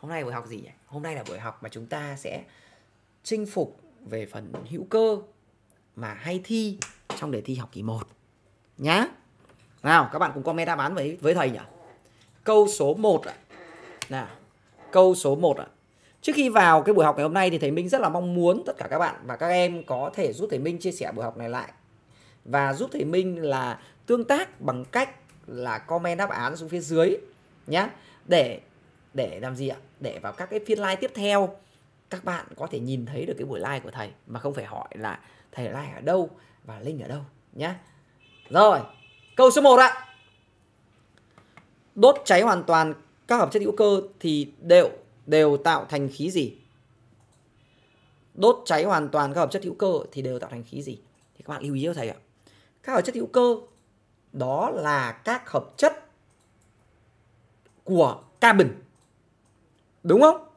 hôm nay buổi học gì nhỉ hôm nay là buổi học mà chúng ta sẽ chinh phục về phần hữu cơ mà hay thi trong đề thi học kỳ 1 nhá nào các bạn cùng comment đáp án với với thầy nhỉ câu số 1 ạ nào câu số 1 ạ Trước khi vào cái buổi học ngày hôm nay thì thầy Minh rất là mong muốn tất cả các bạn và các em có thể giúp thầy Minh chia sẻ buổi học này lại và giúp thầy Minh là tương tác bằng cách là comment đáp án xuống phía dưới nhá để để làm gì ạ để vào các cái phiên live tiếp theo các bạn có thể nhìn thấy được cái buổi live của thầy mà không phải hỏi là thầy live ở đâu và link ở đâu nhé rồi câu số 1 ạ đốt cháy hoàn toàn các hợp chất hữu cơ thì đều đều tạo thành khí gì đốt cháy hoàn toàn các hợp chất hữu cơ thì đều tạo thành khí gì thì các bạn lưu ý cho thầy ạ các hợp chất hữu cơ đó là các hợp chất của carbon Đúng không?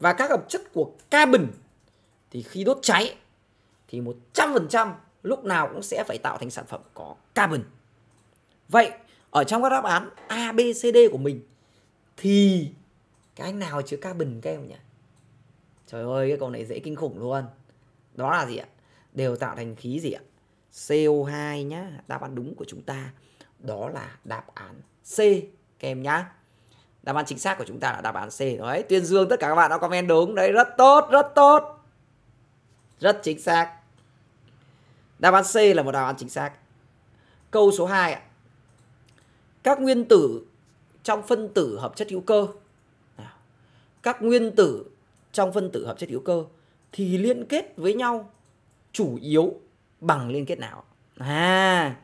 Và các hợp chất của carbon thì khi đốt cháy thì 100% lúc nào cũng sẽ phải tạo thành sản phẩm có carbon. Vậy ở trong các đáp án A, B, C, D của mình thì cái nào chứa carbon các em nhỉ? Trời ơi cái câu này dễ kinh khủng luôn. Đó là gì ạ? Đều tạo thành khí gì ạ? CO2 nhá, đáp án đúng của chúng ta đó là đáp án C các em nhá đáp án chính xác của chúng ta là đáp án C đấy tuyên dương tất cả các bạn đã comment đúng đấy rất tốt rất tốt rất chính xác đáp án C là một đáp án chính xác câu số 2 ạ các nguyên tử trong phân tử hợp chất hữu cơ các nguyên tử trong phân tử hợp chất hữu cơ thì liên kết với nhau chủ yếu bằng liên kết nào à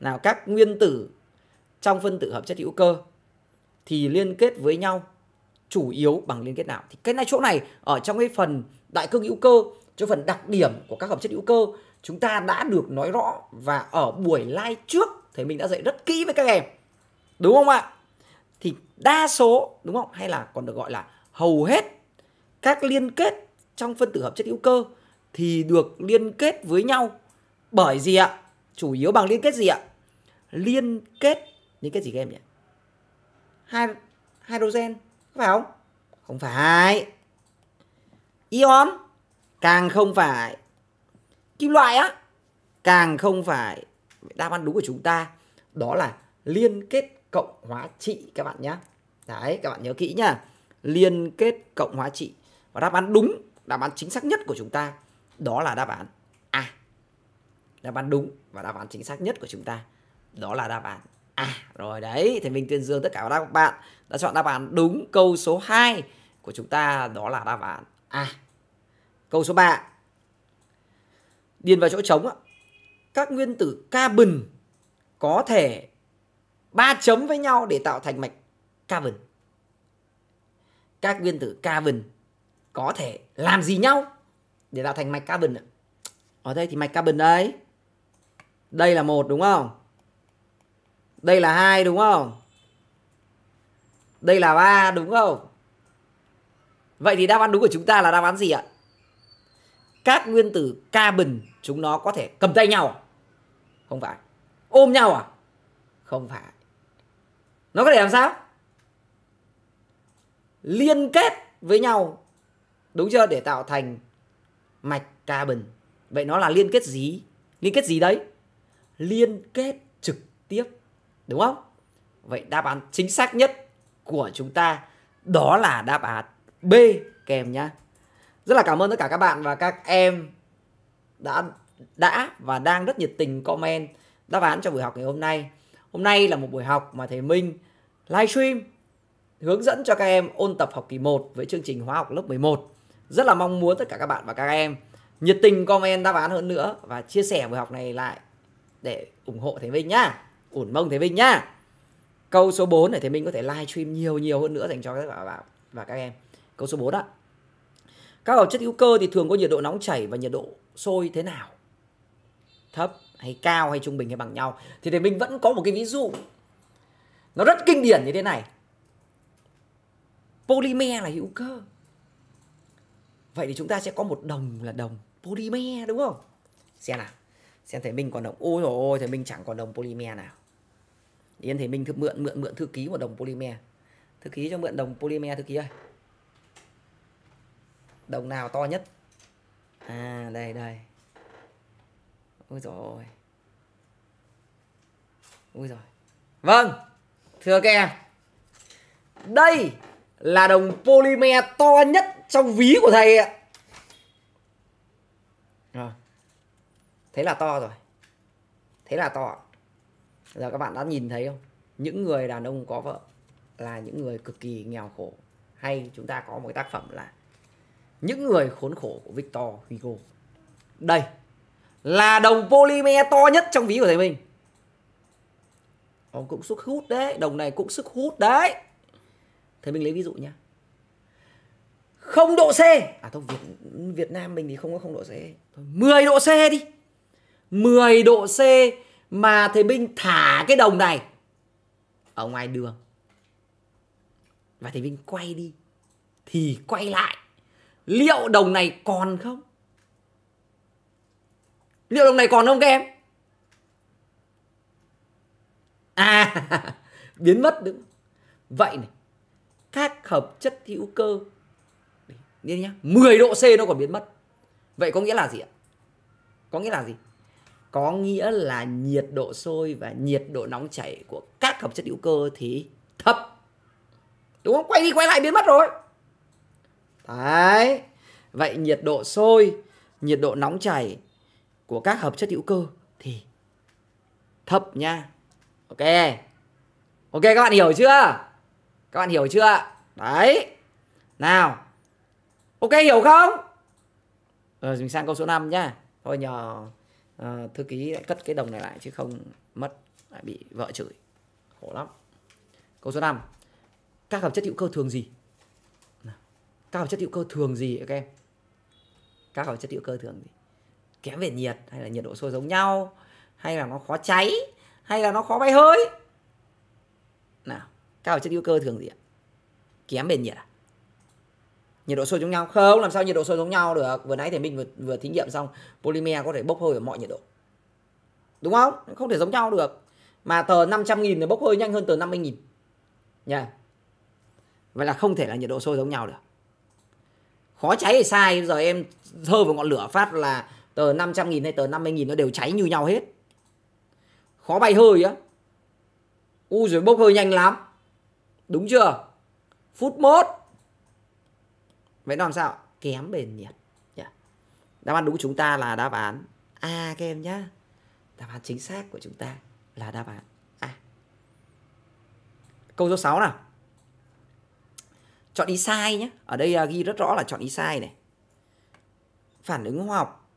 nào các nguyên tử trong phân tử hợp chất hữu cơ thì liên kết với nhau chủ yếu bằng liên kết nào thì cái này chỗ này ở trong cái phần đại cương hữu cơ cho phần đặc điểm của các hợp chất hữu cơ chúng ta đã được nói rõ và ở buổi live trước thì mình đã dạy rất kỹ với các em đúng không ạ thì đa số đúng không hay là còn được gọi là hầu hết các liên kết trong phân tử hợp chất hữu cơ thì được liên kết với nhau bởi gì ạ chủ yếu bằng liên kết gì ạ liên kết liên kết gì các em nhỉ hydrogen phải không không phải ion càng không phải kim loại á càng không phải đáp án đúng của chúng ta đó là liên kết cộng hóa trị các bạn nhé đấy các bạn nhớ kỹ nhá liên kết cộng hóa trị và đáp án đúng đáp án chính xác nhất của chúng ta đó là đáp án A đáp án đúng và đáp án chính xác nhất của chúng ta đó là đáp án à rồi đấy thì mình tuyên dương tất cả các bạn đã chọn đáp án đúng câu số 2 của chúng ta đó là đáp án à câu số 3 điền vào chỗ trống các nguyên tử carbon có thể ba chấm với nhau để tạo thành mạch carbon các nguyên tử carbon có thể làm gì nhau để tạo thành mạch carbon ở đây thì mạch carbon đấy đây là một đúng không đây là hai đúng không? Đây là ba đúng không? Vậy thì đáp án đúng của chúng ta là đáp án gì ạ? Các nguyên tử carbon chúng nó có thể cầm tay nhau. À? Không phải. Ôm nhau à? Không phải. Nó có thể làm sao? Liên kết với nhau. Đúng chưa? Để tạo thành mạch carbon. Vậy nó là liên kết gì? Liên kết gì đấy? Liên kết trực tiếp Đúng không? Vậy đáp án chính xác nhất của chúng ta đó là đáp án B kèm nhá Rất là cảm ơn tất cả các bạn và các em đã đã và đang rất nhiệt tình comment đáp án cho buổi học ngày hôm nay. Hôm nay là một buổi học mà thầy Minh livestream hướng dẫn cho các em ôn tập học kỳ 1 với chương trình hóa học lớp 11. Rất là mong muốn tất cả các bạn và các em nhiệt tình comment đáp án hơn nữa và chia sẻ buổi học này lại để ủng hộ thầy Minh nhá ổn mông thế vinh nhá câu số 4 này thế minh có thể live stream nhiều nhiều hơn nữa dành cho các bạn và các em câu số 4 ạ các hợp chất hữu cơ thì thường có nhiệt độ nóng chảy và nhiệt độ sôi thế nào thấp hay cao hay trung bình hay bằng nhau thì thầy minh vẫn có một cái ví dụ nó rất kinh điển như thế này polymer là hữu cơ vậy thì chúng ta sẽ có một đồng là đồng polymer đúng không xem nào xem thấy mình còn đồng ôi trời, ôi thầy minh chẳng còn đồng polymer nào Yên thì mình mượn mượn mượn thư ký của đồng polymer. Thư ký cho mượn đồng polymer thư ký ơi. Đồng nào to nhất? À đây đây. ui rồi. ui rồi. Vâng. Thưa các em. Đây là đồng polymer to nhất trong ví của thầy ạ. Thế là to rồi. Thế là to ạ giờ các bạn đã nhìn thấy không những người đàn ông có vợ là những người cực kỳ nghèo khổ hay chúng ta có một tác phẩm là những người khốn khổ của Victor Hugo đây là đồng polymer to nhất trong ví của thầy mình Ông cũng sức hút đấy Đồng này cũng sức hút đấy thầy mình lấy ví dụ nhá không độ C À thôi Việt, Việt Nam mình thì không có không độ C thôi, 10 độ C đi 10 độ C mà thầy Vinh thả cái đồng này ở ngoài đường và thầy Vinh quay đi thì quay lại liệu đồng này còn không liệu đồng này còn không các em à biến mất đúng vậy này các hợp chất hữu cơ Đấy, nhá 10 độ C nó còn biến mất vậy có nghĩa là gì ạ có nghĩa là gì có nghĩa là nhiệt độ sôi và nhiệt độ nóng chảy của các hợp chất hữu cơ thì thấp đúng không quay đi quay lại biến mất rồi đấy vậy nhiệt độ sôi nhiệt độ nóng chảy của các hợp chất hữu cơ thì thấp nha ok ok các bạn hiểu chưa các bạn hiểu chưa đấy nào ok hiểu không ờ mình sang câu số 5 nhá thôi nhờ Ờ, thư ký lại cất cái đồng này lại chứ không mất lại bị vợ chửi khổ lắm câu số 5 các hợp chất hữu cơ thường gì các hợp chất hữu cơ thường gì các em các hợp chất hữu cơ thường gì kém về nhiệt hay là nhiệt độ sôi giống nhau hay là nó khó cháy hay là nó khó bay hơi nào các hợp chất hữu cơ thường gì ạ kém bền nhiệt à nhiệt độ sôi giống nhau không làm sao nhiệt độ sôi giống nhau được vừa nãy thì mình vừa, vừa thí nghiệm xong polymer có thể bốc hơi ở mọi nhiệt độ đúng không không thể giống nhau được mà tờ 500 nghìn thì bốc hơi nhanh hơn tờ 50 nghìn, nha yeah. vậy là không thể là nhiệt độ sôi giống nhau được khó cháy thì sai giờ em thơ vào ngọn lửa phát là tờ 500 nghìn hay tờ 50 nghìn nó đều cháy như nhau hết khó bay hơi á u rồi bốc hơi nhanh lắm đúng chưa phút mốt vậy nó làm sao kém bền nhiệt yeah. Dạ. đáp án đúng của chúng ta là đáp án a các em nhá đáp án chính xác của chúng ta là đáp án a câu số 6 nào chọn ý sai nhé ở đây à, ghi rất rõ là chọn ý sai này phản ứng hóa học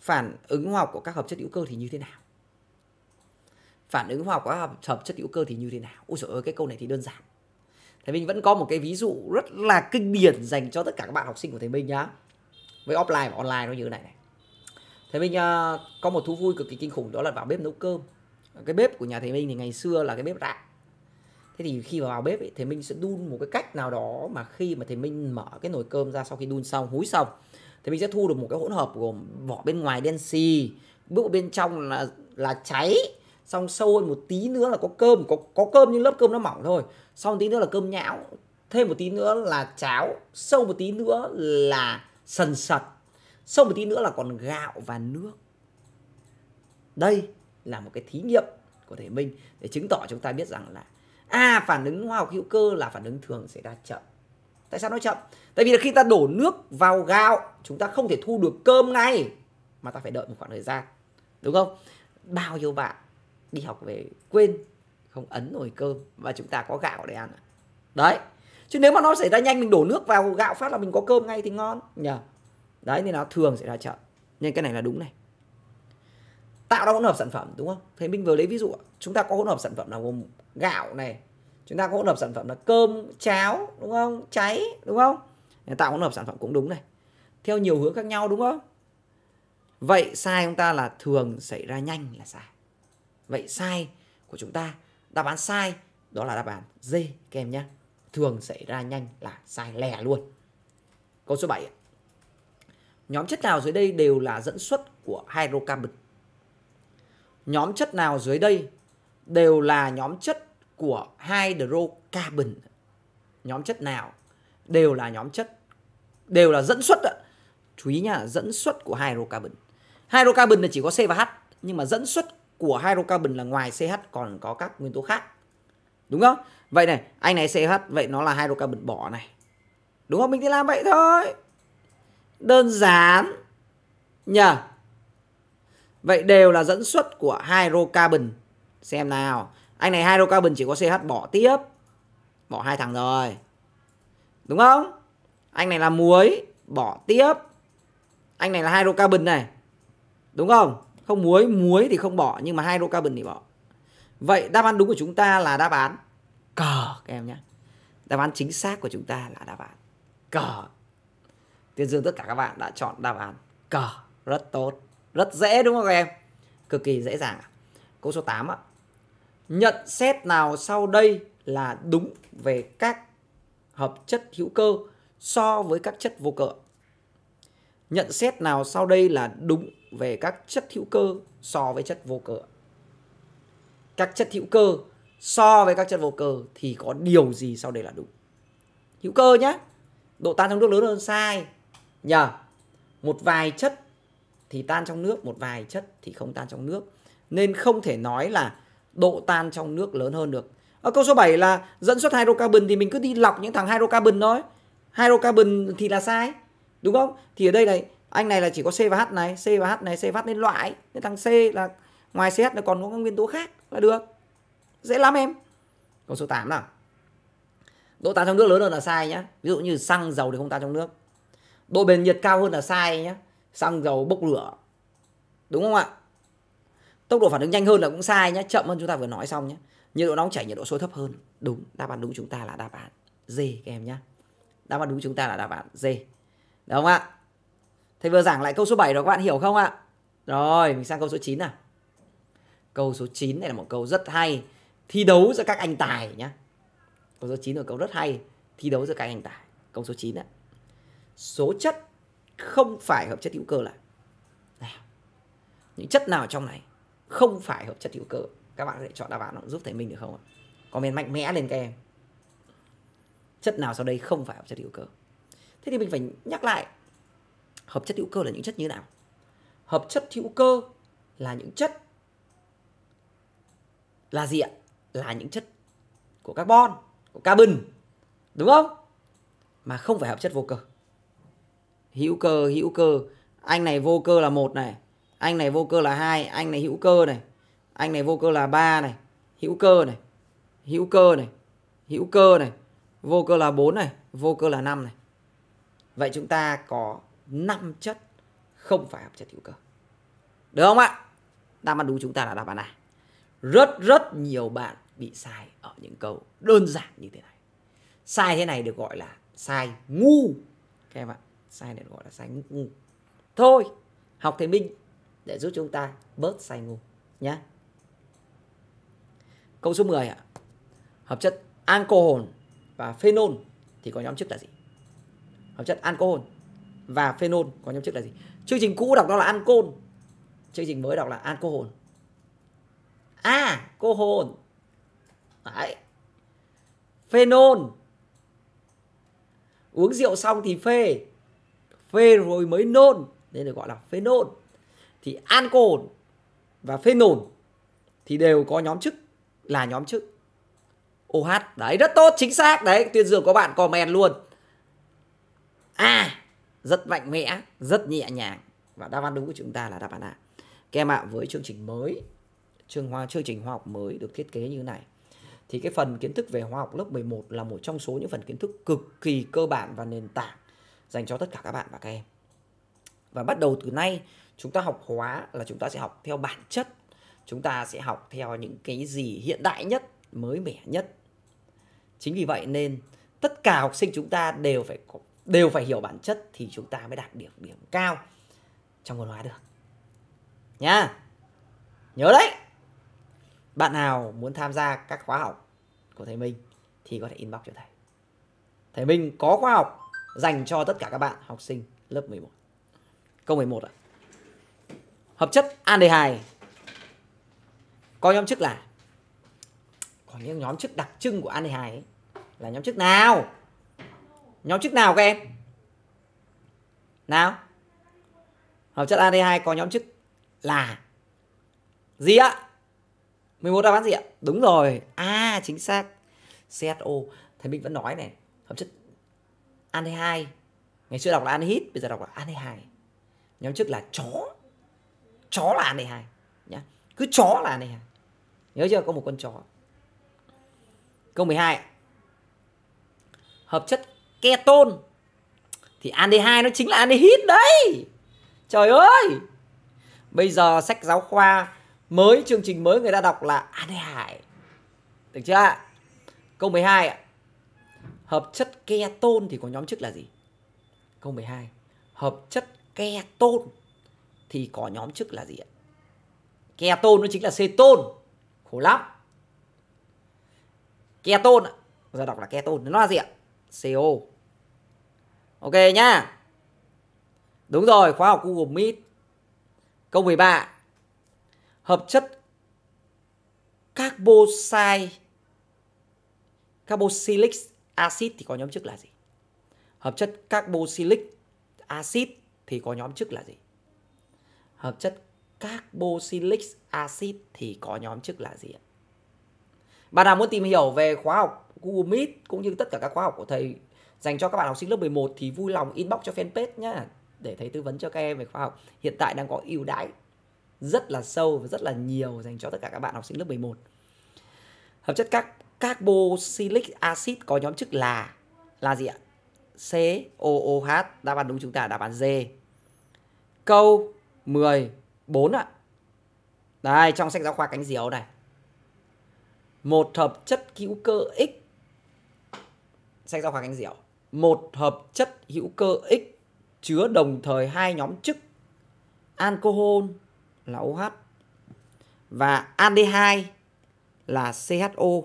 phản ứng hóa học của các hợp chất hữu cơ thì như thế nào phản ứng hóa học của các hợp chất hữu cơ thì như thế nào ôi trời ơi cái câu này thì đơn giản thầy minh vẫn có một cái ví dụ rất là kinh điển dành cho tất cả các bạn học sinh của thầy minh nhá với offline và online nó như thế này này thầy minh uh, có một thú vui cực kỳ kinh khủng đó là vào bếp nấu cơm cái bếp của nhà thầy minh thì ngày xưa là cái bếp rạ thế thì khi mà vào bếp ấy, thầy minh sẽ đun một cái cách nào đó mà khi mà thầy minh mở cái nồi cơm ra sau khi đun xong húi xong thì mình sẽ thu được một cái hỗn hợp gồm vỏ bên ngoài đen xì bước bên trong là là cháy xong sâu hơn một tí nữa là có cơm có có cơm nhưng lớp cơm nó mỏng thôi sau một tí nữa là cơm nhão thêm một tí nữa là cháo sâu một tí nữa là sần sật sâu một tí nữa là còn gạo và nước đây là một cái thí nghiệm của thể minh để chứng tỏ chúng ta biết rằng là à phản ứng hóa học hữu cơ là phản ứng thường xảy ra chậm tại sao nó chậm tại vì là khi ta đổ nước vào gạo chúng ta không thể thu được cơm ngay mà ta phải đợi một khoảng thời gian đúng không bao nhiêu bạn đi học về quên không ấn nồi cơm và chúng ta có gạo để ăn đấy chứ nếu mà nó xảy ra nhanh mình đổ nước vào gạo phát là mình có cơm ngay thì ngon nhờ đấy nên nó thường xảy ra chậm nên cái này là đúng này tạo ra hỗn hợp sản phẩm đúng không thế mình vừa lấy ví dụ chúng ta có hỗn hợp sản phẩm là gồm gạo này chúng ta có hỗn hợp sản phẩm là cơm cháo đúng không cháy đúng không để tạo hỗn hợp sản phẩm cũng đúng này theo nhiều hướng khác nhau đúng không vậy sai chúng ta là thường xảy ra nhanh là sai Vậy sai của chúng ta, đáp án sai đó là đáp án D các em nhé. Thường xảy ra nhanh là sai lè luôn. Câu số 7. Nhóm chất nào dưới đây đều là dẫn xuất của hydrocarbon? Nhóm chất nào dưới đây đều là nhóm chất của hydrocarbon? Nhóm chất nào đều là nhóm chất đều là dẫn xuất ạ. Chú ý nhá dẫn xuất của hydrocarbon. Hydrocarbon là chỉ có C và H nhưng mà dẫn xuất của hydrocarbon là ngoài CH còn có các nguyên tố khác. Đúng không? Vậy này, anh này CH, vậy nó là hydrocarbon bỏ này. Đúng không? Mình thì làm vậy thôi. Đơn giản. Nhờ. Vậy đều là dẫn xuất của hydrocarbon. Xem nào. Anh này hydrocarbon chỉ có CH bỏ tiếp. Bỏ hai thằng rồi. Đúng không? Anh này là muối, bỏ tiếp. Anh này là hydrocarbon này. Đúng không? không muối muối thì không bỏ nhưng mà hydrocarbon thì bỏ vậy đáp án đúng của chúng ta là đáp án cờ các em nhé đáp án chính xác của chúng ta là đáp án cờ tiên dương tất cả các bạn đã chọn đáp án cờ rất tốt rất dễ đúng không các em cực kỳ dễ dàng câu số 8 ạ nhận xét nào sau đây là đúng về các hợp chất hữu cơ so với các chất vô cơ nhận xét nào sau đây là đúng về các chất hữu cơ so với chất vô cơ. Các chất hữu cơ so với các chất vô cơ thì có điều gì sau đây là đúng? Hữu cơ nhé, độ tan trong nước lớn hơn sai. Nhờ một vài chất thì tan trong nước, một vài chất thì không tan trong nước. Nên không thể nói là độ tan trong nước lớn hơn được. Ở câu số 7 là dẫn xuất hydrocarbon thì mình cứ đi lọc những thằng hydrocarbon thôi. Hydrocarbon thì là sai. Đúng không? Thì ở đây này anh này là chỉ có C và H này C và H này C và H nên loại nên thằng C là ngoài CH nó còn có các nguyên tố khác là được dễ lắm em còn số 8 nào độ tan trong nước lớn hơn là sai nhá ví dụ như xăng dầu thì không tan trong nước độ bền nhiệt cao hơn là sai nhá xăng dầu bốc lửa đúng không ạ tốc độ phản ứng nhanh hơn là cũng sai nhá chậm hơn chúng ta vừa nói xong nhé nhiệt độ nóng chảy nhiệt độ sôi thấp hơn đúng đáp án đúng chúng ta là đáp án D các em nhá đáp án đúng chúng ta là đáp án D đúng không ạ Thầy vừa giảng lại câu số 7 rồi các bạn hiểu không ạ? Rồi, mình sang câu số 9 nào. Câu số 9 này là một câu rất hay. Thi đấu giữa các anh tài nhá. Câu số 9 là câu rất hay. Thi đấu giữa các anh tài. Câu số 9 ạ. Số chất không phải hợp chất hữu cơ là nào? Những chất nào trong này không phải hợp chất hữu cơ? Các bạn có thể chọn đáp án giúp thầy mình được không ạ? Comment mạnh mẽ lên các em. Chất nào sau đây không phải hợp chất hữu cơ? Thế thì mình phải nhắc lại hợp chất hữu cơ là những chất như nào hợp chất hữu cơ là những chất là gì ạ là những chất của carbon của carbon đúng không mà không phải hợp chất vô cơ hữu cơ hữu cơ anh này vô cơ là một này anh này vô cơ là hai anh này hữu cơ này anh này vô cơ là ba này hữu cơ này hữu cơ này hữu cơ này vô cơ là 4 này vô cơ là 5 này vậy chúng ta có năm chất không phải hợp chất hữu cơ. Được không ạ? Đáp án đúng chúng ta là đáp án này. Rất rất nhiều bạn bị sai ở những câu đơn giản như thế này. Sai thế này được gọi là sai ngu. Các em ạ, sai này được gọi là sai ngu. Thôi, học thầy Minh để giúp chúng ta bớt sai ngu nhé. Câu số 10 ạ. Hợp chất alcohol và phenol thì có nhóm chức là gì? Hợp chất alcohol và phenol có nhóm chức là gì chương trình cũ đọc đó là ancol chương trình mới đọc là alcohol à cô hồn Đấy. phenol uống rượu xong thì phê phê rồi mới nôn nên được gọi là phenol thì ancol và phenol thì đều có nhóm chức là nhóm chức OH đấy rất tốt chính xác đấy tuyên dương có bạn comment luôn à rất mạnh mẽ, rất nhẹ nhàng và đáp án đúng của chúng ta là đáp án A. Các em ạ, với chương trình mới, chương hoa chương trình hóa học mới được thiết kế như này thì cái phần kiến thức về hóa học lớp 11 là một trong số những phần kiến thức cực kỳ cơ bản và nền tảng dành cho tất cả các bạn và các em. Và bắt đầu từ nay, chúng ta học hóa là chúng ta sẽ học theo bản chất, chúng ta sẽ học theo những cái gì hiện đại nhất, mới mẻ nhất. Chính vì vậy nên tất cả học sinh chúng ta đều phải đều phải hiểu bản chất thì chúng ta mới đạt điểm điểm cao trong môn hóa được nha nhớ đấy bạn nào muốn tham gia các khóa học của thầy Minh thì có thể inbox cho thầy thầy Minh có khóa học dành cho tất cả các bạn học sinh lớp 11 câu 11 ạ hợp chất aldehyde có nhóm chức là có những nhóm chức đặc trưng của aldehyde ấy, là nhóm chức nào Nhóm chức nào các em? Nào. Hợp chất AD2 có nhóm chức là gì ạ? 11 đáp án gì ạ? Đúng rồi. À chính xác. CSO. Thầy mình vẫn nói này, hợp chất AD2 ngày xưa đọc là anhit, bây giờ đọc là AD2. Nhóm chức là chó. Chó là AD2 nhá. Cứ chó là AD2. Nhớ chưa? Có một con chó. Câu 12. Hợp chất keton thì aldehyde nó chính là aldehyde đấy trời ơi bây giờ sách giáo khoa mới chương trình mới người ta đọc là aldehyde được chưa câu 12 ạ hợp chất keton thì có nhóm chức là gì câu 12 hợp chất keton thì có nhóm chức là gì ạ keton nó chính là ceton khổ lắm keton giờ đọc là keton nó là gì ạ CO Ok nhá. Đúng rồi, khóa học Google Meet. Câu 13. Hợp chất carboxy carboxylic acid thì có nhóm chức là gì? Hợp chất carboxylic acid thì có nhóm chức là gì? Hợp chất carboxylic acid thì có nhóm chức là gì Bạn nào muốn tìm hiểu về khóa học Google Meet cũng như tất cả các khóa học của thầy dành cho các bạn học sinh lớp 11 thì vui lòng inbox cho fanpage nhá để thầy tư vấn cho các em về khoa học hiện tại đang có ưu đãi rất là sâu và rất là nhiều dành cho tất cả các bạn học sinh lớp 11 hợp chất các carboxylic acid có nhóm chức là là gì ạ COOH đáp án đúng chúng ta đáp án D câu 14 ạ đây trong sách giáo khoa cánh diều này một hợp chất hữu cơ X sách giáo khoa cánh diều một hợp chất hữu cơ X chứa đồng thời hai nhóm chức alcohol là OH và AD2 là CHO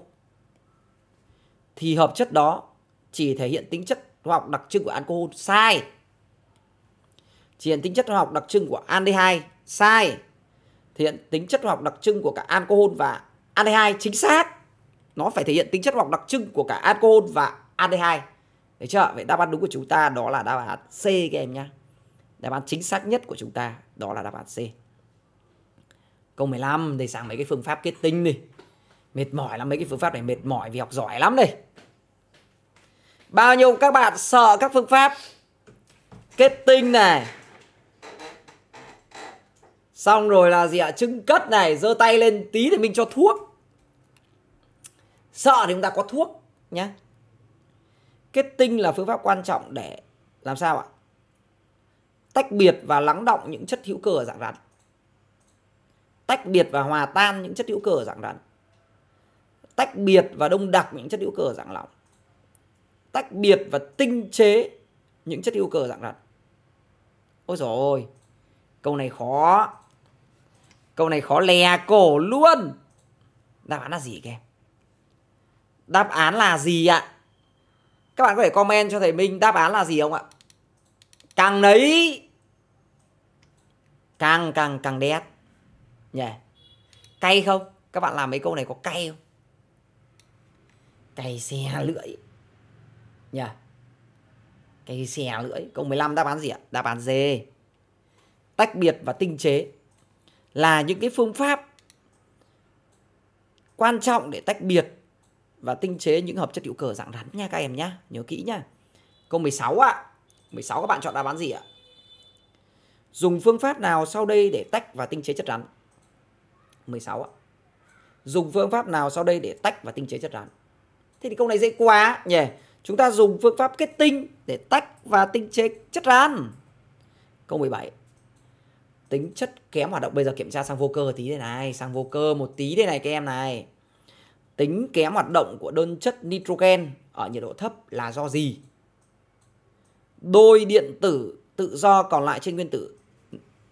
thì hợp chất đó chỉ thể hiện tính chất hóa học đặc trưng của alcohol sai. Chỉ hiện tính chất hóa học đặc trưng của AD2 sai. Thể hiện tính chất hóa học đặc trưng của cả alcohol và AD2 chính xác. Nó phải thể hiện tính chất hóa học đặc trưng của cả alcohol và AD2 Đấy chưa? Vậy đáp án đúng của chúng ta đó là đáp án C các em nhá. Đáp án chính xác nhất của chúng ta đó là đáp án C. Câu 15 để sang mấy cái phương pháp kết tinh đi. Mệt mỏi lắm mấy cái phương pháp này mệt mỏi vì học giỏi lắm đây. Bao nhiêu các bạn sợ các phương pháp kết tinh này. Xong rồi là gì ạ? Trứng cất này, giơ tay lên tí thì mình cho thuốc. Sợ thì chúng ta có thuốc nhá kết tinh là phương pháp quan trọng để làm sao ạ tách biệt và lắng động những chất hữu cơ ở dạng rắn tách biệt và hòa tan những chất hữu cơ ở dạng rắn tách biệt và đông đặc những chất hữu cơ ở dạng lỏng tách biệt và tinh chế những chất hữu cơ ở dạng rắn ôi dồi ôi câu này khó câu này khó lè cổ luôn đáp án là gì các em đáp án là gì ạ các bạn có thể comment cho thầy Minh đáp án là gì không ạ càng lấy càng càng càng đét nhỉ yeah. cay không các bạn làm mấy câu này có cay không cay xe lưỡi nhỉ yeah. cay xe lưỡi câu 15 đáp án gì ạ đáp án D tách biệt và tinh chế là những cái phương pháp quan trọng để tách biệt và tinh chế những hợp chất hữu cơ dạng rắn nha các em nhá, nhớ kỹ nhá. Câu 16 ạ. À. 16 các bạn chọn đáp án gì ạ? À? Dùng phương pháp nào sau đây để tách và tinh chế chất rắn? 16 ạ. À. Dùng phương pháp nào sau đây để tách và tinh chế chất rắn? Thế thì câu này dễ quá nhỉ. Chúng ta dùng phương pháp kết tinh để tách và tinh chế chất rắn. Câu 17. Tính chất kém hoạt động bây giờ kiểm tra sang vô cơ tí đây này, sang vô cơ một tí đây này các em này. Tính kém hoạt động của đơn chất nitrogen ở nhiệt độ thấp là do gì? Đôi điện tử tự do còn lại trên nguyên tử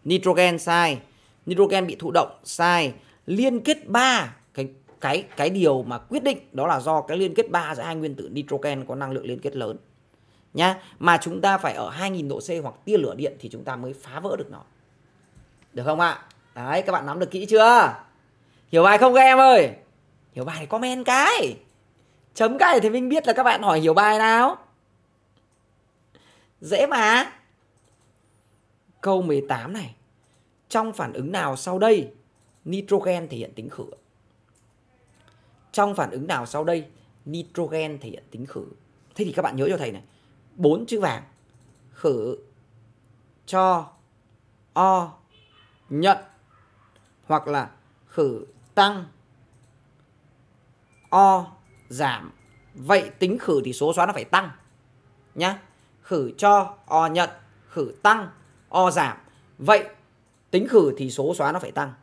nitrogen sai, nitrogen bị thụ động sai, liên kết 3 cái cái cái điều mà quyết định đó là do cái liên kết 3 giữa hai nguyên tử nitrogen có năng lượng liên kết lớn nhá mà chúng ta phải ở 2000 độ C hoặc tia lửa điện thì chúng ta mới phá vỡ được nó được không ạ đấy các bạn nắm được kỹ chưa hiểu bài không các em ơi hiểu bài thì comment cái chấm cái thì mình biết là các bạn hỏi hiểu bài nào dễ mà câu 18 này trong phản ứng nào sau đây nitrogen thể hiện tính khử trong phản ứng nào sau đây nitrogen thể hiện tính khử thế thì các bạn nhớ cho thầy này bốn chữ vàng khử cho o nhận hoặc là khử tăng O giảm. Vậy tính khử thì số xóa nó phải tăng nhá. Khử cho O nhận, khử tăng, O giảm. Vậy tính khử thì số xóa nó phải tăng.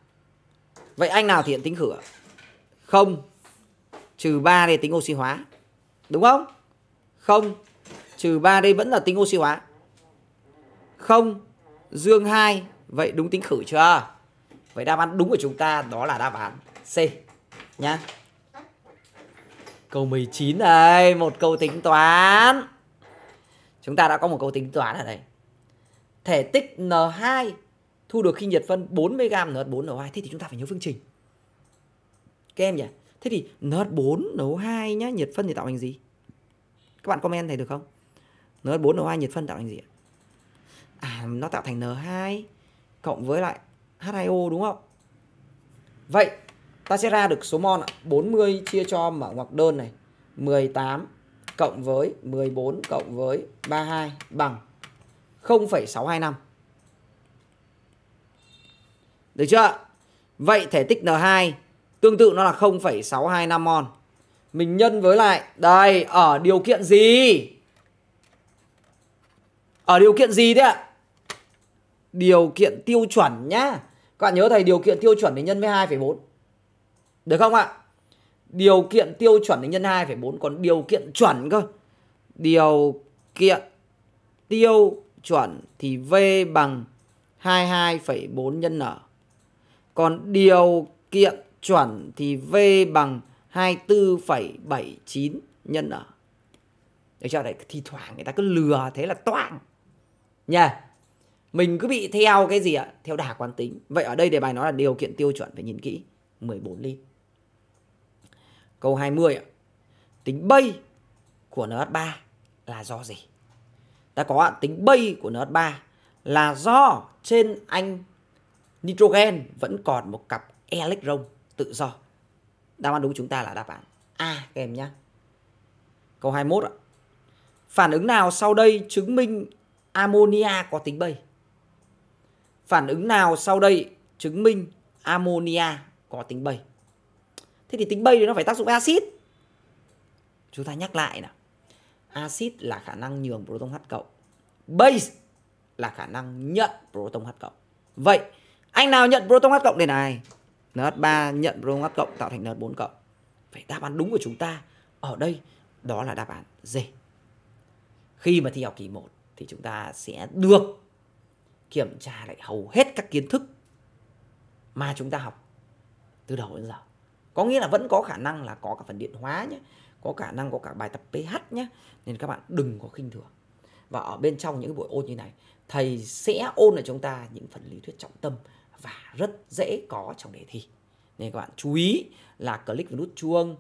Vậy anh nào thiện tính khử? Không trừ 3 đây tính oxy hóa. Đúng không? Không trừ 3 đây vẫn là tính oxy hóa. Không dương 2 vậy đúng tính khử chưa? Vậy đáp án đúng của chúng ta đó là đáp án C nhá. Câu 19 đây một câu tính toán. Chúng ta đã có một câu tính toán ở đây. Thể tích N2 thu được khi nhiệt phân 40g 4 n 2 thế thì chúng ta phải nhớ phương trình. Các em nhỉ? Thế thì nh 4 n 2 nhá, nhiệt phân thì tạo thành gì? Các bạn comment này được không? nh 4 n 2 nhiệt phân tạo thành gì ạ? À, nó tạo thành N2 cộng với lại H2O đúng không? Vậy ta sẽ ra được số mol ạ. 40 chia cho mở ngoặc đơn này 18 cộng với 14 cộng với 32 bằng 0,625. Được chưa? Vậy thể tích N2 tương tự nó là 0,625 mol. Mình nhân với lại đây ở điều kiện gì? Ở điều kiện gì đấy ạ? Điều kiện tiêu chuẩn nhá. Các bạn nhớ thầy điều kiện tiêu chuẩn thì nhân với 2,4. Được không ạ? Điều kiện tiêu chuẩn đến nhân 2 phải 4 còn điều kiện chuẩn cơ. Điều kiện tiêu chuẩn thì V bằng 22,4 nhân N. Còn điều kiện chuẩn thì V bằng 24,79 nhân N. Được chưa? Đấy, thì thoảng người ta cứ lừa thế là toang. Nha. Mình cứ bị theo cái gì ạ? Theo đà quán tính. Vậy ở đây đề bài nói là điều kiện tiêu chuẩn phải nhìn kỹ. 14 ly. Câu 20 ạ. Tính bay của NH3 là do gì? Ta có tính bay của NH3 là do trên anh nitrogen vẫn còn một cặp electron tự do. Đáp án đúng chúng ta là đáp án A à, các em nhé. Câu 21 ạ. Phản ứng nào sau đây chứng minh ammonia có tính bay? Phản ứng nào sau đây chứng minh ammonia có tính bay? thế thì tính base thì nó phải tác dụng axit chúng ta nhắc lại nào axit là khả năng nhường proton h cộng base là khả năng nhận proton h cộng vậy anh nào nhận proton h cộng đây này NH3 nhận proton h cộng tạo thành NH4 cộng vậy đáp án đúng của chúng ta ở đây đó là đáp án D khi mà thi học kỳ 1 thì chúng ta sẽ được kiểm tra lại hầu hết các kiến thức mà chúng ta học từ đầu đến giờ có nghĩa là vẫn có khả năng là có cả phần điện hóa nhé có khả năng có cả bài tập ph nhé nên các bạn đừng có khinh thường và ở bên trong những buổi ôn như này thầy sẽ ôn lại chúng ta những phần lý thuyết trọng tâm và rất dễ có trong đề thi nên các bạn chú ý là click vào nút chuông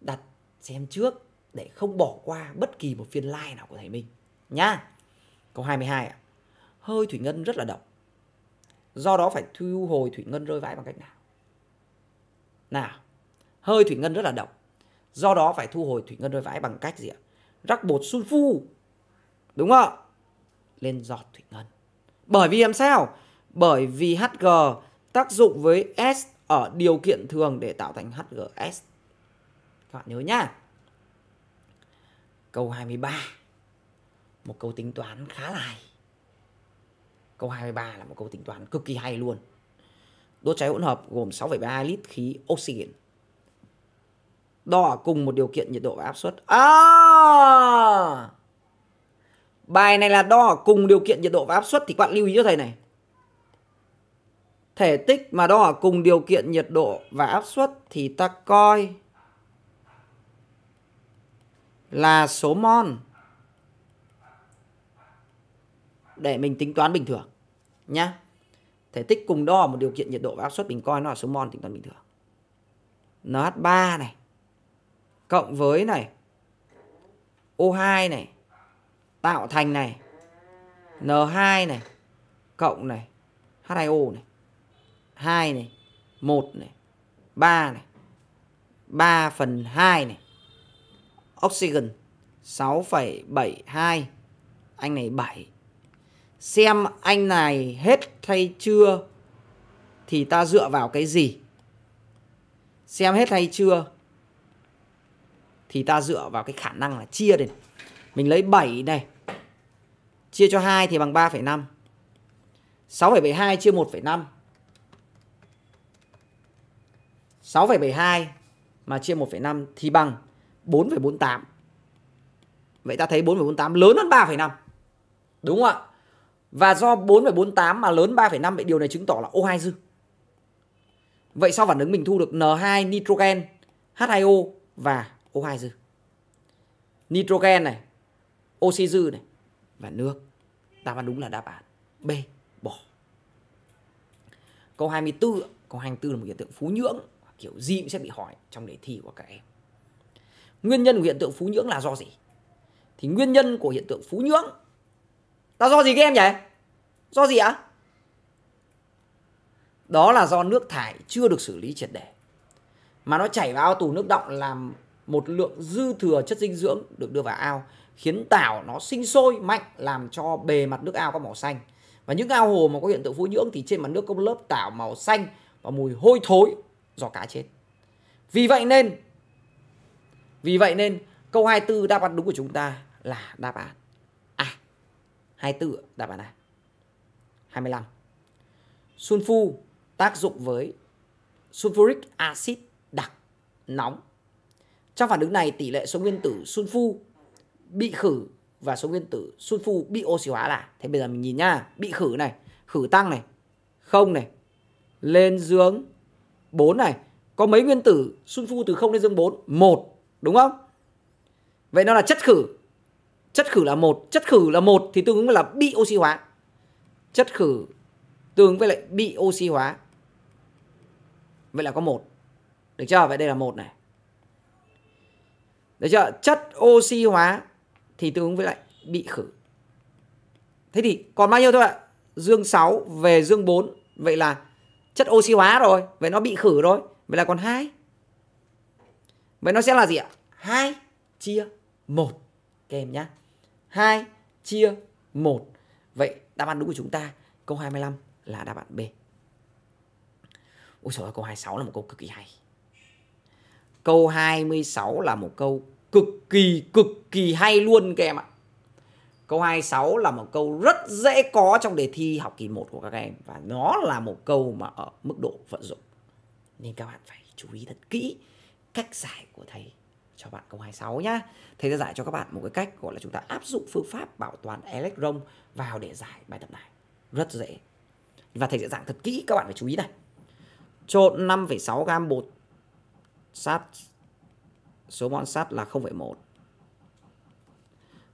đặt xem trước để không bỏ qua bất kỳ một phiên like nào của thầy mình nhá câu 22 ạ hơi thủy ngân rất là độc do đó phải thu hồi thủy ngân rơi vãi bằng cách nào nào hơi thủy ngân rất là độc do đó phải thu hồi thủy ngân đôi vãi bằng cách gì ạ rắc bột sunfu đúng không lên giọt thủy ngân bởi vì làm sao bởi vì hg tác dụng với s ở điều kiện thường để tạo thành hgs các bạn nhớ nhá câu 23 một câu tính toán khá là hay câu 23 là một câu tính toán cực kỳ hay luôn đốt cháy hỗn hợp gồm 6,3 lít khí oxygen đo cùng một điều kiện nhiệt độ và áp suất. À! Bài này là đo cùng điều kiện nhiệt độ và áp suất thì các bạn lưu ý cho thầy này. Thể tích mà đo cùng điều kiện nhiệt độ và áp suất thì ta coi là số mol để mình tính toán bình thường nhá. Thể tích cùng đo một điều kiện nhiệt độ và áp suất mình coi nó là số mol tính toán bình thường. NH3 này cộng với này O2 này tạo thành này N2 này cộng này H2O này 2 này 1 này 3 này 3 phần 2 này Oxygen 6,72 Anh này 7 Xem anh này hết hay chưa Thì ta dựa vào cái gì Xem hết hay chưa thì ta dựa vào cái khả năng là chia này. Mình lấy 7 này chia cho 2 thì bằng 3,5. 6,72 chia 1,5. 6,72 mà chia 1,5 thì bằng 4,48. Vậy ta thấy 4,48 lớn hơn 3,5. Đúng không ạ? Và do 4,48 mà lớn 3,5 vậy điều này chứng tỏ là O2 dư. Vậy sau phản ứng mình thu được N2 nitrogen, H2O và O2 dư. Nitrogen này, oxy dư này và nước. Đáp án đúng là đáp án B, bỏ. Câu 24, câu 24 là một hiện tượng phú nhưỡng, kiểu gì cũng sẽ bị hỏi trong đề thi của các em. Nguyên nhân của hiện tượng phú nhưỡng là do gì? Thì nguyên nhân của hiện tượng phú nhưỡng là do gì các em nhỉ? Do gì ạ? Đó là do nước thải chưa được xử lý triệt để. Mà nó chảy vào ao tù nước động làm một lượng dư thừa chất dinh dưỡng được đưa vào ao khiến tảo nó sinh sôi mạnh làm cho bề mặt nước ao có màu xanh. Và những ao hồ mà có hiện tượng phú nhưỡng thì trên mặt nước có một lớp tảo màu xanh và mùi hôi thối do cá chết. Vì vậy nên vì vậy nên câu 24 đáp án đúng của chúng ta là đáp án A. À, 24 đáp án A. 25. Sunfu tác dụng với sulfuric acid đặc nóng trong phản ứng này, tỷ lệ số nguyên tử sunfu bị khử và số nguyên tử sunfu bị oxy hóa là thế bây giờ mình nhìn nha bị khử này, khử tăng này, không này, lên dương 4 này, có mấy nguyên tử sunfu từ 0 lên dương 4? một đúng không? Vậy nó là chất khử. Chất khử là một chất khử là một thì tương ứng là bị oxy hóa. Chất khử tương ứng với lại bị oxy hóa. Vậy là có một Được chưa? Vậy đây là một này. Đấy chưa? Chất oxy hóa thì tương ứng với lại bị khử. Thế thì còn bao nhiêu thôi ạ? Dương 6 về dương 4. Vậy là chất oxy hóa rồi. Vậy nó bị khử rồi. Vậy là còn 2. Vậy nó sẽ là gì ạ? 2 chia 1. kèm nhá. 2 chia 1. Vậy đáp án đúng của chúng ta câu 25 là đáp án B. Ôi trời ơi, câu 26 là một câu cực kỳ hay. Câu 26 là một câu cực kỳ cực kỳ hay luôn các em ạ. Câu 26 là một câu rất dễ có trong đề thi học kỳ 1 của các em và nó là một câu mà ở mức độ vận dụng. Nên các bạn phải chú ý thật kỹ cách giải của thầy cho bạn câu 26 nhá. Thầy sẽ giải cho các bạn một cái cách gọi là chúng ta áp dụng phương pháp bảo toàn electron vào để giải bài tập này. Rất dễ. Và thầy sẽ giảng thật kỹ các bạn phải chú ý này. Trộn 5,6 gam bột sát số mol sắt là 0,1.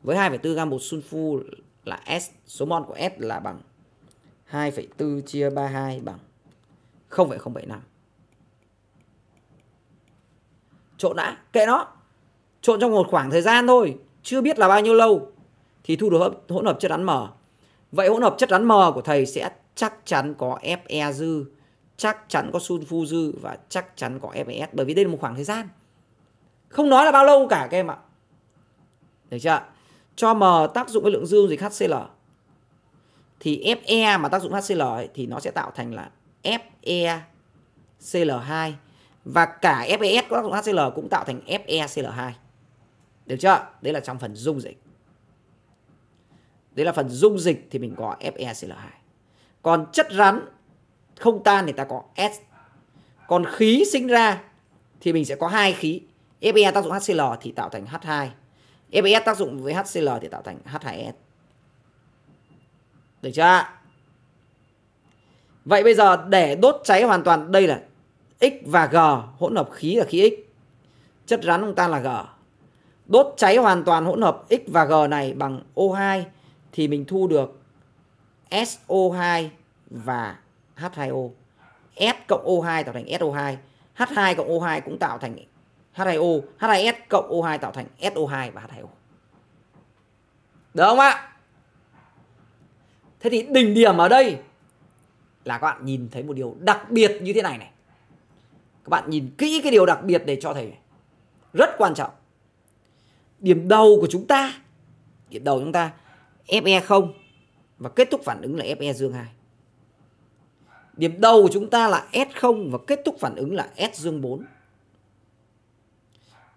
Với 2,4 gam bột sunfu là S, số mol của S là bằng 2,4 chia 32 bằng 0,075. Trộn đã, kệ nó. Trộn trong một khoảng thời gian thôi, chưa biết là bao nhiêu lâu thì thu được hỗn hợp chất rắn M Vậy hỗn hợp chất rắn M của thầy sẽ chắc chắn có Fe dư chắc chắn có sun Sunfuzu và chắc chắn có FES bởi vì đây là một khoảng thời gian không nói là bao lâu cả các em ạ được chưa cho M tác dụng với lượng dương dịch HCl thì Fe mà tác dụng HCl ấy, thì nó sẽ tạo thành là FeCl2 và cả FES có tác dụng HCl cũng tạo thành FeCl2 được chưa đấy là trong phần dung dịch đấy là phần dung dịch thì mình có FeCl2 còn chất rắn không tan thì ta có S còn khí sinh ra thì mình sẽ có hai khí Fe tác dụng HCl thì tạo thành H2 Fe tác dụng với HCl thì tạo thành H2S được chưa Vậy bây giờ để đốt cháy hoàn toàn đây là X và G hỗn hợp khí là khí X chất rắn không tan là G đốt cháy hoàn toàn hỗn hợp X và G này bằng O2 thì mình thu được SO2 và H2O. S cộng O2 tạo thành SO2. H2 cộng O2 cũng tạo thành H2O. H2S cộng O2 tạo thành SO2 và H2O. Được không ạ? Thế thì đỉnh điểm ở đây là các bạn nhìn thấy một điều đặc biệt như thế này này. Các bạn nhìn kỹ cái điều đặc biệt để cho thầy rất quan trọng. Điểm đầu của chúng ta, điểm đầu chúng ta Fe0 và kết thúc phản ứng là Fe dương 2. Điểm đầu của chúng ta là S0 và kết thúc phản ứng là S dương 4.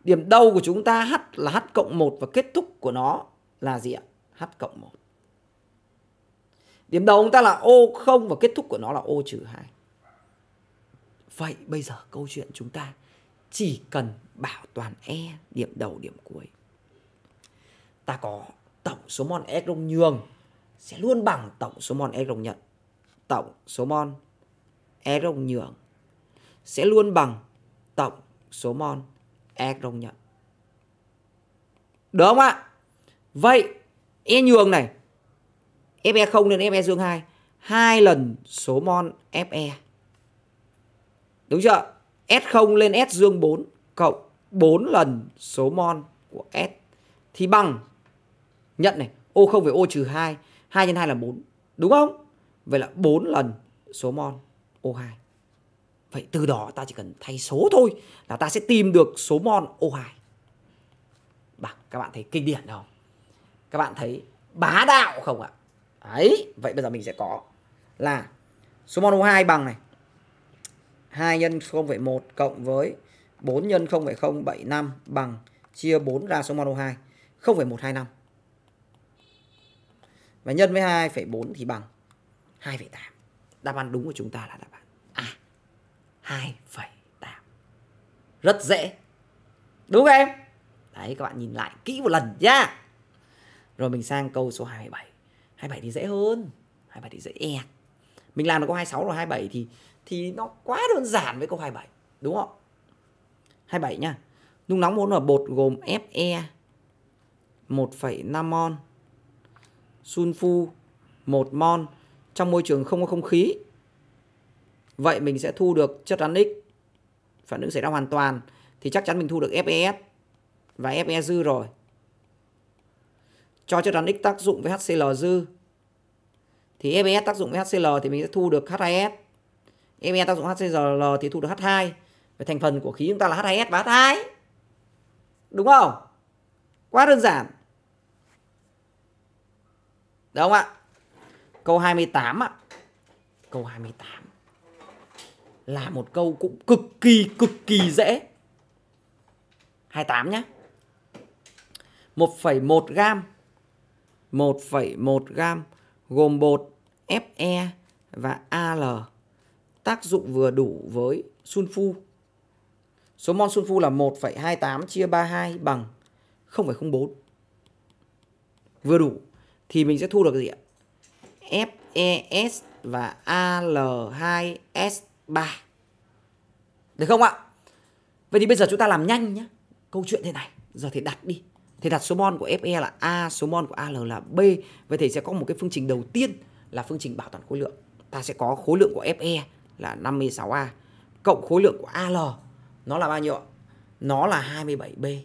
Điểm đầu của chúng ta H là H cộng 1 và kết thúc của nó là gì ạ? H cộng 1. Điểm đầu chúng ta là O0 và kết thúc của nó là O trừ 2. Vậy bây giờ câu chuyện chúng ta chỉ cần bảo toàn E điểm đầu điểm cuối. Ta có tổng số mol electron nhường sẽ luôn bằng tổng số mol electron nhận. Tổng số mol e Eron nhượng sẽ luôn bằng tổng số mon e Eron nhận. Được không ạ? Vậy E nhường này Fe0 lên Fe dương 2 hai lần số mon Fe. Đúng chưa? S0 lên S dương 4 cộng 4 lần số mon của S thì bằng nhận này, O0 với O trừ 2, 2 nhân 2 là 4, đúng không? Vậy là 4 lần số mon O2. Vậy từ đó ta chỉ cần thay số thôi là ta sẽ tìm được số mon O2. Bằng các bạn thấy kinh điển không? Các bạn thấy bá đạo không ạ? Đấy, vậy bây giờ mình sẽ có là số mon O2 bằng này 2 nhân 0,1 cộng với 4 nhân 0,075 bằng chia 4 ra số mon O2 0,125. Và nhân với 2,4 thì bằng 2,8 đáp án đúng của chúng ta là đáp án A 2,8 rất dễ đúng không em đấy các bạn nhìn lại kỹ một lần nhá rồi mình sang câu số 27 27 thì dễ hơn 27 thì dễ e mình làm được câu 26 rồi 27 thì thì nó quá đơn giản với câu 27 đúng không 27 nhá nung nóng hỗn hợp bột gồm Fe 1,5 mol sunfu 1 mol trong môi trường không có không khí vậy mình sẽ thu được chất rắn X phản ứng xảy ra hoàn toàn thì chắc chắn mình thu được FES và FE dư rồi cho chất rắn X tác dụng với HCl dư thì FES tác dụng với HCl thì mình sẽ thu được H2S FE tác dụng HCl thì thu được H2 và thành phần của khí chúng ta là H2S và H2 đúng không quá đơn giản đúng không ạ Câu 28 ạ. Câu 28 là một câu cũng cực kỳ cực kỳ dễ. 28 nhé. 1,1 gam 1,1 gam gồm bột Fe và Al tác dụng vừa đủ với sunfu. Số mol sunfu là 1,28 chia 32 bằng 0,04. Vừa đủ thì mình sẽ thu được gì ạ? FES và AL2S3. Được không ạ? Vậy thì bây giờ chúng ta làm nhanh nhé. Câu chuyện thế này. Giờ thầy đặt đi. Thầy đặt số mol của FE là A, số mol của AL là B. Vậy thầy sẽ có một cái phương trình đầu tiên là phương trình bảo toàn khối lượng. Ta sẽ có khối lượng của FE là 56A cộng khối lượng của AL nó là bao nhiêu ạ? Nó là 27B.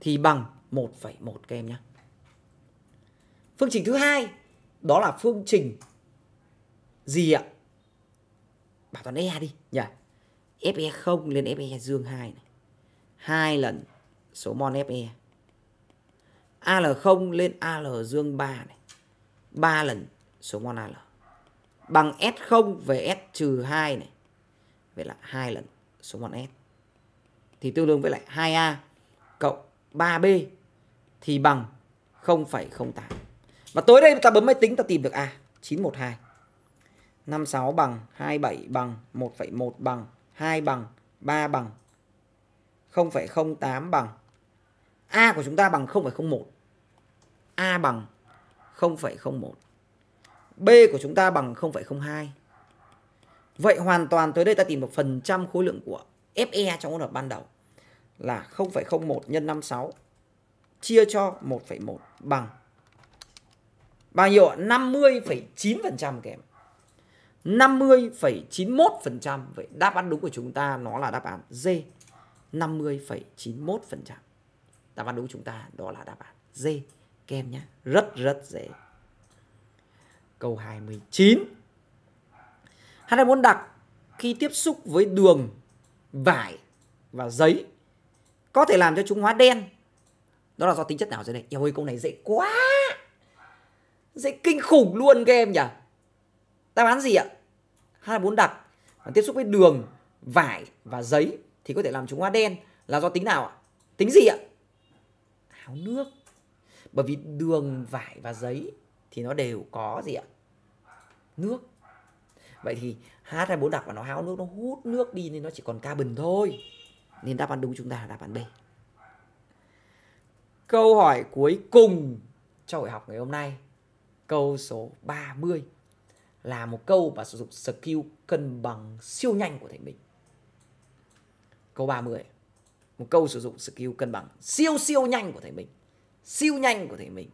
Thì bằng 1,1 các em nhé. Phương trình thứ hai đó là phương trình gì ạ? Bảo toàn dạ. E đi nhỉ. FE0 lên FE dương 2 này. 2 lần số mol FE. AL0 lên AL dương 3 này. 3 lần số mol AL. Bằng S0 về S trừ 2 này. Vậy là 2 lần số mol S. Thì tương đương với lại 2A cộng 3B thì bằng 0,08. Và tối đây ta bấm máy tính ta tìm được à 912. 56 bằng 27 bằng 1,1 bằng 2 bằng 3 bằng 0,08 bằng A của chúng ta bằng 0,01 A bằng 0,01 B của chúng ta bằng 0,02 Vậy hoàn toàn tới đây ta tìm được phần trăm khối lượng của FE trong hỗn hợp ban đầu là 0,01 x 56 chia cho 1,1 bằng 0,01 bao nhiêu ạ? 50,9% các em. 50,91% vậy đáp án đúng của chúng ta nó là đáp án D. 50,91%. Đáp án đúng của chúng ta đó là đáp án D các em nhé. Rất rất dễ. Câu 29. H2O đặc khi tiếp xúc với đường, vải và giấy có thể làm cho chúng hóa đen. Đó là do tính chất nào dưới đây? Eo ơi câu này dễ quá dễ kinh khủng luôn các em nhỉ ta bán gì ạ hai bốn đặc và tiếp xúc với đường vải và giấy thì có thể làm chúng hóa đen là do tính nào ạ tính gì ạ háo nước bởi vì đường vải và giấy thì nó đều có gì ạ nước vậy thì H24 đặc và nó háo nước nó hút nước đi nên nó chỉ còn carbon thôi nên đáp án đúng chúng ta là đáp án B câu hỏi cuối cùng cho buổi học ngày hôm nay Câu số 30 là một câu mà sử dụng skill cân bằng siêu nhanh của thầy mình Câu 30. Một câu sử dụng skill cân bằng siêu siêu nhanh của thầy mình Siêu nhanh của thầy mình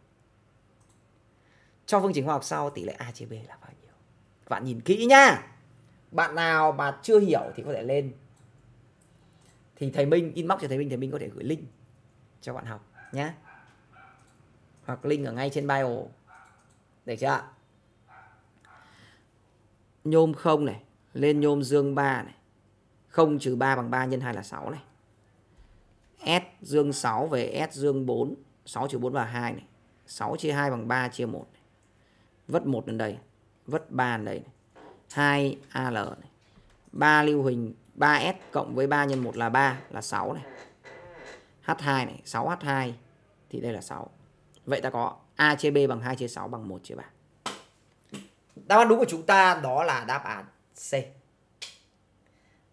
cho phương trình hóa học sau tỷ lệ A chia B là bao nhiêu? Các bạn nhìn kỹ nha. Bạn nào mà chưa hiểu thì có thể lên. Thì thầy Minh inbox cho thầy Minh, thầy Minh có thể gửi link cho bạn học nhé. Hoặc link ở ngay trên bio được chưa? Nhôm 0 này, lên nhôm dương 3 này. 0 trừ 3 bằng 3 nhân 2 là 6 này. S dương 6 về S dương 4, 6 trừ 4 bằng 2 này. 6 chia 2 bằng 3 chia 1 này. Vất 1 đến đây, vất 3 đến đây này. 2 AL này. 3 lưu hình 3S cộng với 3 nhân 1 là 3 là 6 này. H2 này, 6H2 thì đây là 6. Vậy ta có A chia B bằng 2 chia 6 bằng 1 chia 3. Đáp án đúng của chúng ta đó là đáp án C.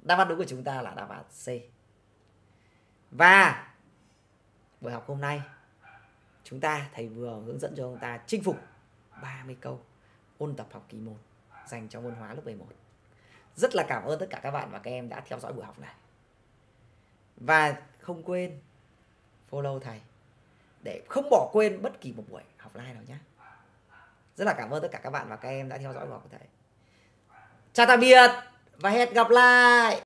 Đáp án đúng của chúng ta là đáp án C. Và buổi học hôm nay chúng ta thầy vừa hướng dẫn cho chúng ta chinh phục 30 câu ôn tập học kỳ 1 dành cho môn hóa lớp 11. Rất là cảm ơn tất cả các bạn và các em đã theo dõi buổi học này. Và không quên follow thầy để không bỏ quên bất kỳ một buổi học live nào nhé. Rất là cảm ơn tất cả các bạn và các em đã theo dõi buổi học của Chào tạm biệt và hẹn gặp lại.